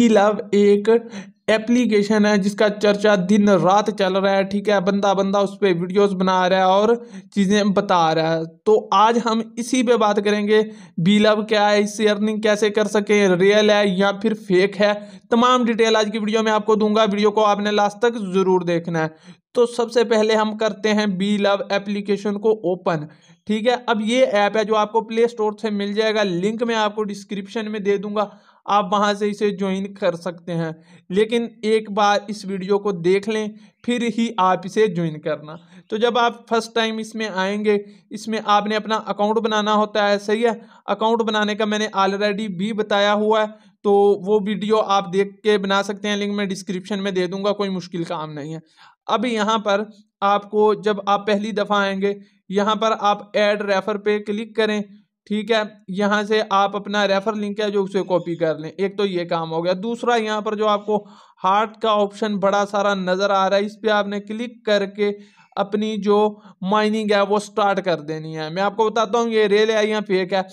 ई love एक application है जिसका चर्चा दिन रात चल रहा है ठीक है बंदा बंदा उस पर वीडियोस बना रहा है और चीज़ें बता रहा है तो आज हम इसी पे बात करेंगे बी लव क्या है इससे अर्निंग कैसे कर सकें रियल है या फिर फेक है तमाम डिटेल आज की वीडियो में आपको दूंगा वीडियो को आपने लास्ट तक ज़रूर देखना है तो सबसे पहले हम करते हैं बी लव एप्लीकेशन को ओपन ठीक है अब ये ऐप है जो आपको प्ले स्टोर से मिल जाएगा लिंक मैं आपको डिस्क्रिप्शन में दे दूंगा आप वहाँ से इसे ज्वाइन कर सकते हैं लेकिन एक बार इस वीडियो को देख लें फिर ही आप इसे ज्वाइन करना तो जब आप फर्स्ट टाइम इसमें आएंगे इसमें आपने अपना अकाउंट बनाना होता है सही है अकाउंट बनाने का मैंने ऑलरेडी भी बताया हुआ है तो वो वीडियो आप देख के बना सकते हैं लिंक मैं डिस्क्रिप्शन में दे दूंगा कोई मुश्किल काम नहीं है अब यहाँ पर आपको जब आप पहली दफ़ा आएंगे यहाँ पर आप एड रेफर पे क्लिक करें ठीक है यहाँ से आप अपना रेफर लिंक है जो उसे कॉपी कर लें एक तो ये काम हो गया दूसरा यहाँ पर जो आपको हार्ट का ऑप्शन बड़ा सारा नज़र आ रहा है इस पर आपने क्लिक करके अपनी जो माइनिंग है वो स्टार्ट कर देनी है मैं आपको बताता हूँ ये रेल है या फेक है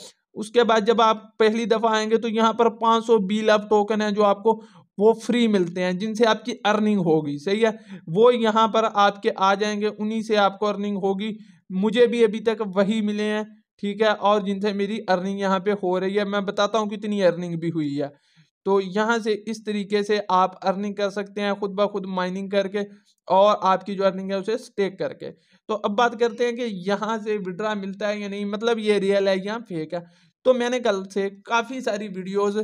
उसके बाद जब आप पहली दफ़ा आएंगे तो यहाँ पर 500 सौ बी लव टोकन है जो आपको वो फ्री मिलते हैं जिनसे आपकी अर्निंग होगी सही है वो यहाँ पर आपके आ जाएंगे उन्हीं से आपको अर्निंग होगी मुझे भी अभी तक वही मिले हैं ठीक है और जिनसे मेरी अर्निंग यहाँ पे हो रही है मैं बताता हूँ कितनी अर्निंग भी हुई है तो यहाँ से इस तरीके से आप अर्निंग कर सकते हैं खुद ब खुद माइनिंग करके और आपकी जो अर्निंग है उसे स्टेक करके तो अब बात करते हैं कि यहाँ से विड्रा मिलता है या नहीं मतलब ये रियल है या फेक है तो मैंने कल से काफ़ी सारी वीडियोस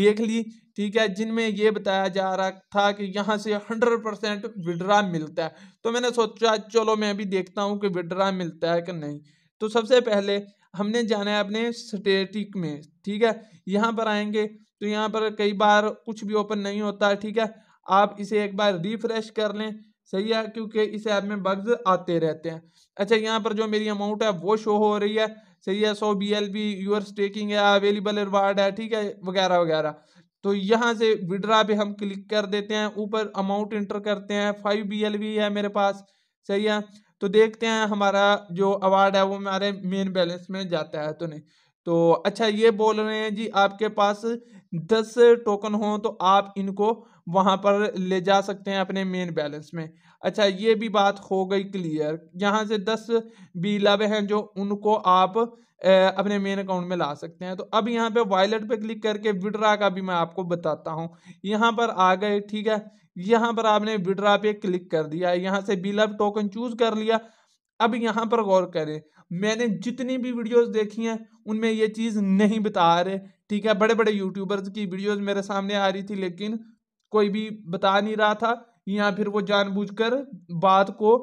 देख ली ठीक है जिनमें ये बताया जा रहा था कि यहाँ से 100 परसेंट विड्रा मिलता है तो मैंने सोचा चलो मैं भी देखता हूँ कि विड्रा मिलता है कि नहीं तो सबसे पहले हमने जाना है अपने स्टेटिक में ठीक है यहाँ पर आएंगे तो यहाँ पर कई बार कुछ भी ओपन नहीं होता है ठीक है आप इसे एक बार रिफ्रेश कर लें सही है क्योंकि इस ऐप में बग्स आते रहते हैं अच्छा यहाँ पर जो मेरी अमाउंट है वो शो हो रही है सही है so B L B your staking है अवेलेबल रिवार्ड है ठीक है वगैरह वगैरह तो यहाँ से विड्रा पे हम क्लिक कर देते हैं ऊपर अमाउंट इंटर करते हैं फाइव बी एल बी है मेरे पास सही है तो देखते हैं हमारा जो अवार्ड है वो हमारे मेन बैलेंस में जाता है तो नहीं तो अच्छा ये बोल रहे हैं जी आपके पास दस टोकन हो तो आप इनको वहाँ पर ले जा सकते हैं अपने मेन बैलेंस में अच्छा ये भी बात हो गई क्लियर यहाँ से दस बी लव हैं जो उनको आप अपने मेन अकाउंट में ला सकते हैं तो अब यहाँ पे वॉलेट पे क्लिक करके विड्रा का भी मैं आपको बताता हूँ यहाँ पर आ गए ठीक है यहाँ पर आपने विड्रा पे क्लिक कर दिया यहाँ से बी लव टोकन चूज कर लिया अब यहाँ पर गौर करें मैंने जितनी भी वीडियोस देखी हैं उनमें ये चीज़ नहीं बता रहे ठीक है बड़े बड़े यूट्यूबर्स की वीडियोस मेरे सामने आ रही थी लेकिन कोई भी बता नहीं रहा था या फिर वो जानबूझकर बात को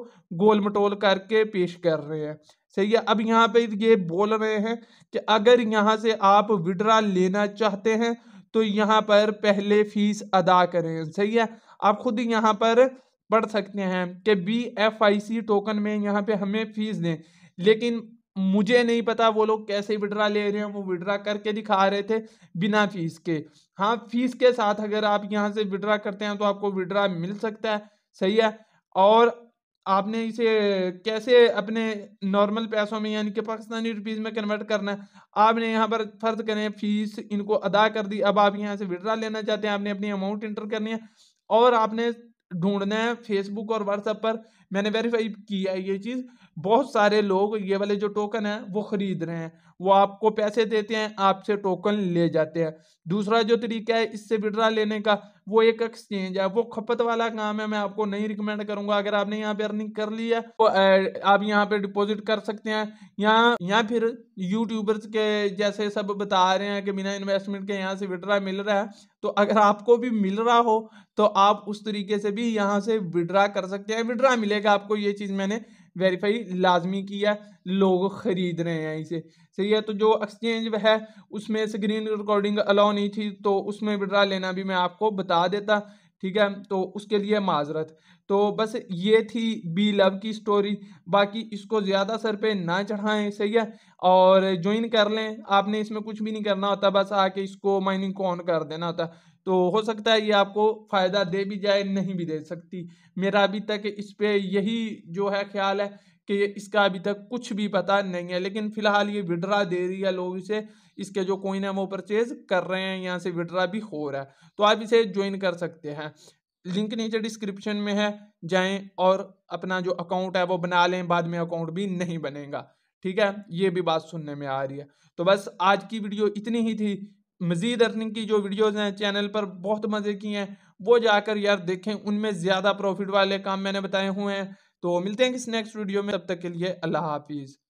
गोल मटोल करके पेश कर रहे हैं सही है अब यहाँ पे ये बोल रहे हैं कि अगर यहाँ से आप विड्रा लेना चाहते हैं तो यहाँ पर पहले फीस अदा करें सही है आप खुद यहाँ पर पढ़ सकते हैं कि B F I C token में यहाँ पे हमें फीस दें लेकिन मुझे नहीं पता वो लोग कैसे विड्रा ले रहे हैं वो विड्रा करके दिखा रहे थे बिना फीस के हाँ फीस के साथ अगर आप यहाँ से विड्रा करते हैं तो आपको विड्रा मिल सकता है सही है और आपने इसे कैसे अपने नॉर्मल पैसों में यानी कि पाकिस्तानी रुपीज़ में कन्वर्ट करना है आपने यहाँ पर फ़र्ज करें फीस इनको अदा कर दी अब आप यहाँ से विड्रा लेना चाहते हैं आपने अपनी अमाउंट इंटर करनी है और आपने ढूंढना है फेसबुक और व्हाट्सएप पर मैंने वेरीफाई किया है ये चीज़ बहुत सारे लोग ये वाले जो टोकन है वो खरीद रहे हैं वो आपको पैसे देते हैं आपसे टोकन ले जाते हैं दूसरा जो तरीका है इससे विड्रा लेने का वो एक एक्सचेंज है वो खपत वाला काम है मैं आपको नहीं रिकमेंड करूंगा अगर आपने यहाँ पे अर्निंग कर ली है तो आप यहाँ पे डिपॉजिट कर सकते हैं या या फिर यूट्यूबर्स के जैसे सब बता रहे हैं कि बिना इन्वेस्टमेंट के यहाँ से विड्रा मिल रहा है तो अगर आपको भी मिल रहा हो तो आप उस तरीके से भी यहाँ से विड्रा कर सकते हैं विड्रा मिलेगा आपको ये चीज़ मैंने वेरीफाई लाजमी किया लोग ख़रीद रहे हैं इसे सही है तो जो एक्सचेंज है उसमें स्क्रीन रिकॉर्डिंग अलाउ नहीं थी तो उसमें विड्रा लेना भी मैं आपको बता देता ठीक है तो उसके लिए माजरत तो बस ये थी बी लव की स्टोरी बाकी इसको ज़्यादा सर पे ना चढ़ाएं सही है और ज्वाइन कर लें आपने इसमें कुछ भी नहीं करना होता बस आके इसको माइनिंग को ऑन कर देना होता तो हो सकता है ये आपको फ़ायदा दे भी जाए नहीं भी दे सकती मेरा अभी तक इस पर यही जो है ख्याल है कि इसका अभी तक कुछ भी पता नहीं है लेकिन फिलहाल ये विड्रा दे रही है लोग इसे इसके जो कोइन है वो परचेज कर रहे हैं यहाँ से विड्रा भी हो रहा है तो आप इसे ज्वाइन कर सकते हैं लिंक नीचे डिस्क्रिप्शन में है जाएं और अपना जो अकाउंट है वो बना लें बाद में अकाउंट भी नहीं बनेगा ठीक है ये भी बात सुनने में आ रही है तो बस आज की वीडियो इतनी ही थी मज़ीद अर्निंग की जो वीडियोज़ हैं चैनल पर बहुत मज़े की हैं वो जाकर यार देखें उनमें ज़्यादा प्रॉफिट वाले काम मैंने बताए हुए हैं तो मिलते हैं किसी नेक्स्ट वीडियो में तब तक के लिए अल्लाह हाफिज़